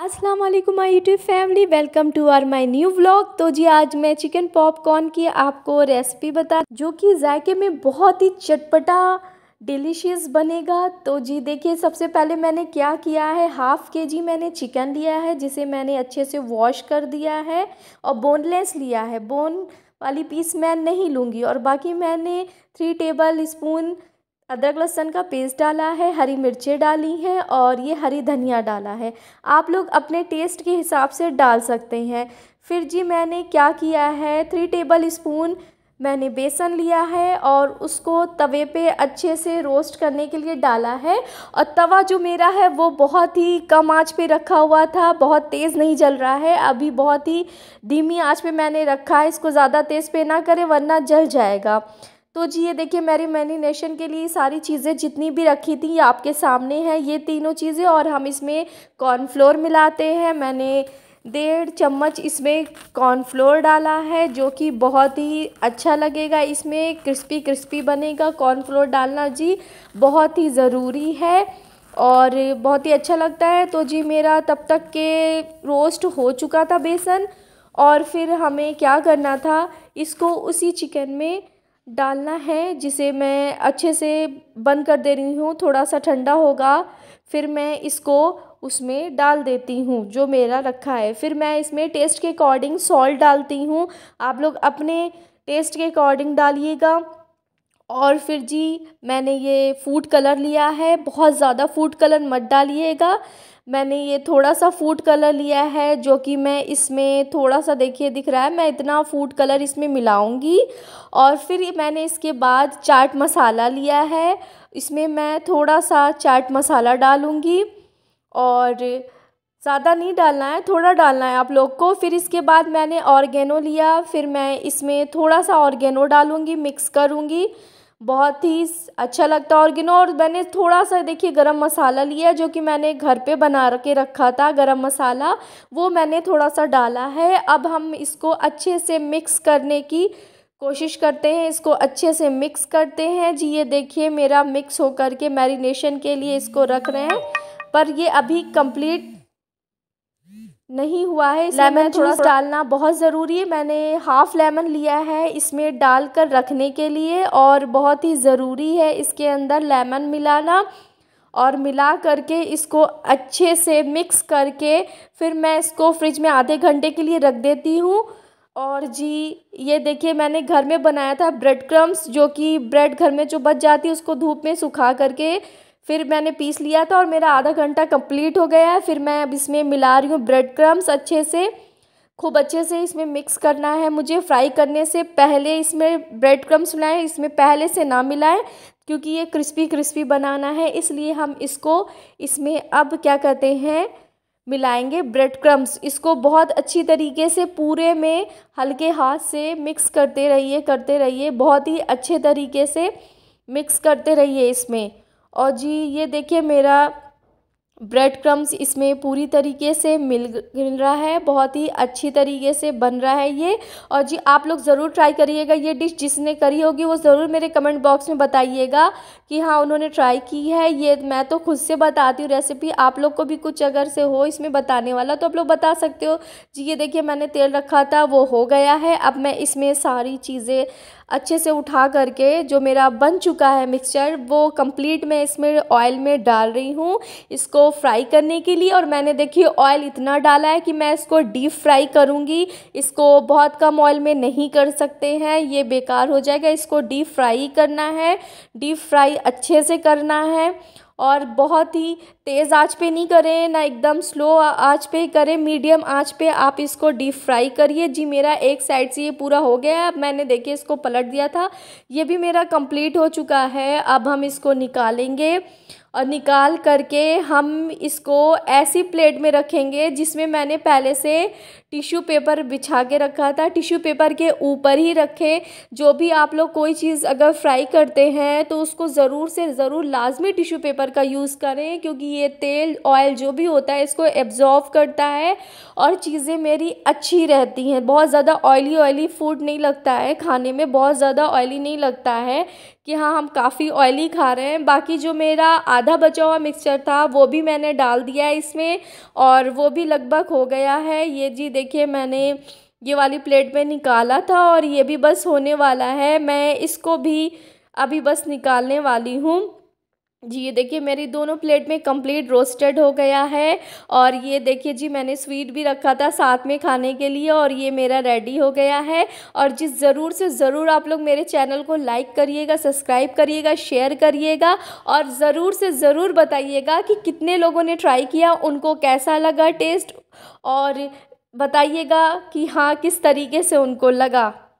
अस्सलाम वालेकुम my YouTube family welcome to our my new vlog तो जी आज मैं चिकन पॉपकॉर्न की आपको रेसिपी बता जो कि जायके में बहुत ही चटपटा डिलीशियस बनेगा तो जी देखिए सबसे पहले मैंने क्या किया है हाफ़ के जी मैंने चिकन लिया है जिसे मैंने अच्छे से वॉश कर दिया है और बोनलेस लिया है बोन वाली पीस मैं नहीं लूँगी और बाकी मैंने थ्री टेबल स्पून अदरक लहसुन का पेस्ट डाला है हरी मिर्चें डाली हैं और ये हरी धनिया डाला है आप लोग अपने टेस्ट के हिसाब से डाल सकते हैं फिर जी मैंने क्या किया है थ्री टेबल स्पून मैंने बेसन लिया है और उसको तवे पे अच्छे से रोस्ट करने के लिए डाला है और तवा जो मेरा है वो बहुत ही कम आंच पे रखा हुआ था बहुत तेज़ नहीं जल रहा है अभी बहुत ही धीमी आंच पे मैंने रखा है इसको ज़्यादा तेज़ पे ना करें वरना जल जाएगा तो जी ये देखिए मेरी मैरिनेशन के लिए सारी चीज़ें जितनी भी रखी थी ये आपके सामने हैं ये तीनों चीज़ें और हम इसमें कॉर्नफ्लोर मिलाते हैं मैंने डेढ़ चम्मच इसमें कॉर्नफ्लोर डाला है जो कि बहुत ही अच्छा लगेगा इसमें क्रिस्पी क्रिस्पी बनेगा कॉर्नफ्लोर डालना जी बहुत ही ज़रूरी है और बहुत ही अच्छा लगता है तो जी मेरा तब तक के रोस्ट हो चुका था बेसन और फिर हमें क्या करना था इसको उसी चिकन में डालना है जिसे मैं अच्छे से बंद कर दे रही हूँ थोड़ा सा ठंडा होगा फिर मैं इसको उसमें डाल देती हूँ जो मेरा रखा है फिर मैं इसमें टेस्ट के अकॉर्डिंग सॉल्ट डालती हूँ आप लोग अपने टेस्ट के अकॉर्डिंग डालिएगा और फिर जी मैंने ये फूड कलर लिया है बहुत ज़्यादा फूड कलर मत डालिएगा मैंने ये थोड़ा सा फूड कलर लिया है जो कि मैं इसमें थोड़ा सा देखिए दिख रहा है मैं इतना फूड कलर इसमें मिलाऊंगी और फिर मैंने इसके बाद चाट मसाला लिया है इसमें मैं थोड़ा सा चाट मसाला डालूँगी और ज़्यादा नहीं डालना है थोड़ा डालना है आप लोग को फिर इसके बाद मैंने ऑर्गेनो लिया फिर मैं इसमें थोड़ा सा ऑर्गेनो डालूँगी मिक्स करूँगी बहुत ही अच्छा लगता है और गिनो और मैंने थोड़ा सा देखिए गरम मसाला लिया जो कि मैंने घर पे बना के रखा था गरम मसाला वो मैंने थोड़ा सा डाला है अब हम इसको अच्छे से मिक्स करने की कोशिश करते हैं इसको अच्छे से मिक्स करते हैं जी ये देखिए मेरा मिक्स होकर के मैरिनेशन के लिए इसको रख रहे हैं पर ये अभी कंप्लीट नहीं हुआ है लेमन जूस डालना बहुत ज़रूरी है मैंने हाफ़ लेमन लिया है इसमें डाल कर रखने के लिए और बहुत ही ज़रूरी है इसके अंदर लेमन मिलाना और मिला करके इसको अच्छे से मिक्स करके फिर मैं इसको फ्रिज में आधे घंटे के लिए रख देती हूँ और जी ये देखिए मैंने घर में बनाया था ब्रेड क्रम्स जो कि ब्रेड घर में जो बच जाती है उसको धूप में सुखा करके फिर मैंने पीस लिया था और मेरा आधा घंटा कंप्लीट हो गया है फिर मैं अब इसमें मिला रही हूँ ब्रेड क्रम्स अच्छे से खूब अच्छे से इसमें मिक्स करना है मुझे फ्राई करने से पहले इसमें ब्रेड क्रम्स मिलाएं इसमें पहले से ना मिलाएं क्योंकि ये क्रिस्पी क्रिस्पी बनाना है इसलिए हम इसको इसमें अब क्या कहते हैं मिलाएंगे ब्रेड क्रम्स इसको बहुत अच्छी तरीके से पूरे में हल्के हाथ से मिक्स करते रहिए करते रहिए बहुत ही अच्छे तरीके से मिक्स करते रहिए इसमें और जी ये देखिए मेरा ब्रेड क्रम्स इसमें पूरी तरीके से मिल मिल रहा है बहुत ही अच्छी तरीके से बन रहा है ये और जी आप लोग ज़रूर ट्राई करिएगा ये डिश जिसने करी होगी वो ज़रूर मेरे कमेंट बॉक्स में बताइएगा कि हाँ उन्होंने ट्राई की है ये मैं तो खुद से बताती हूँ रेसिपी आप लोग को भी कुछ अगर से हो इसमें बताने वाला तो आप लोग बता सकते हो जी ये देखिए मैंने तेल रखा था वो हो गया है अब मैं इसमें सारी चीज़ें अच्छे से उठा करके जो मेरा बन चुका है मिक्सचर वो कंप्लीट मैं इसमें ऑयल में डाल रही हूँ इसको फ्राई करने के लिए और मैंने देखिए ऑयल इतना डाला है कि मैं इसको डीप फ्राई करूँगी इसको बहुत कम ऑयल में नहीं कर सकते हैं ये बेकार हो जाएगा इसको डीप फ्राई करना है डीप फ्राई अच्छे से करना है और बहुत ही तेज़ आंच पे नहीं करें ना एकदम स्लो आंच पे करें मीडियम आंच पे आप इसको डीप फ्राई करिए जी मेरा एक साइड से ये पूरा हो गया है अब मैंने देखिए इसको पलट दिया था ये भी मेरा कंप्लीट हो चुका है अब हम इसको निकालेंगे और निकाल करके हम इसको ऐसी प्लेट में रखेंगे जिसमें मैंने पहले से टिश्यू पेपर बिछा के रखा था टिश्यू पेपर के ऊपर ही रखें जो भी आप लोग कोई चीज़ अगर फ्राई करते हैं तो उसको ज़रूर से ज़रूर लाजमी टिश्यू पेपर का यूज़ करें क्योंकि ये तेल ऑयल जो भी होता है इसको एब्जॉर्व करता है और चीज़ें मेरी अच्छी रहती हैं बहुत ज़्यादा ऑयली ऑयली फूड नहीं लगता है खाने में बहुत ज़्यादा ऑयली नहीं लगता है कि हाँ हम काफ़ी ऑयली खा रहे हैं बाकी जो मेरा आधा बचा हुआ मिक्सचर था वो भी मैंने डाल दिया है इसमें और वो भी लगभग हो गया है ये जी देखिए मैंने ये वाली प्लेट में निकाला था और ये भी बस होने वाला है मैं इसको भी अभी बस निकालने वाली हूँ जी ये देखिए मेरी दोनों प्लेट में कंप्लीट रोस्टेड हो गया है और ये देखिए जी मैंने स्वीट भी रखा था साथ में खाने के लिए और ये मेरा रेडी हो गया है और जी ज़रूर से ज़रूर आप लोग मेरे चैनल को लाइक करिएगा सब्सक्राइब करिएगा शेयर करिएगा और ज़रूर से ज़रूर बताइएगा कि कितने लोगों ने ट्राई किया उनको कैसा लगा टेस्ट और बताइएगा कि हाँ किस तरीके से उनको लगा